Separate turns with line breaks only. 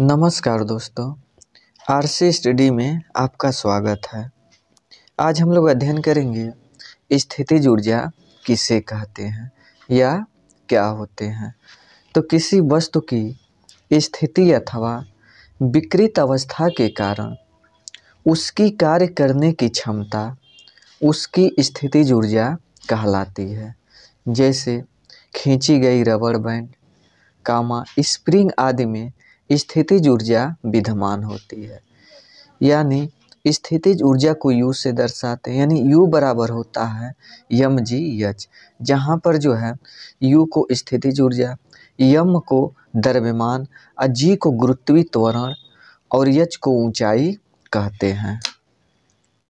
नमस्कार दोस्तों
R C study में आपका स्वागत है आज हम लोग अध्ययन करेंगे स्थितिज ऊर्जा किसे कहते हैं या क्या होते हैं तो किसी वस्तु की स्थिति अथवा विकृत अवस्था के कारण उसकी कार्य करने की क्षमता उसकी स्थिति ऊर्जा कहलाती है जैसे खींची गई रबर बैंड कामा स्प्रिंग आदि में स्थितिज ऊर्जा विद्यमान होती है यानी स्थितिज ऊर्जा को यू से दर्शाते हैं यानी यू बराबर होता है यम जी यच जहाँ पर जो है यू को स्थितिज ऊर्जा यम को द्रव्यमान और जी को गुरुत्वी त्वरण और यच को ऊंचाई कहते हैं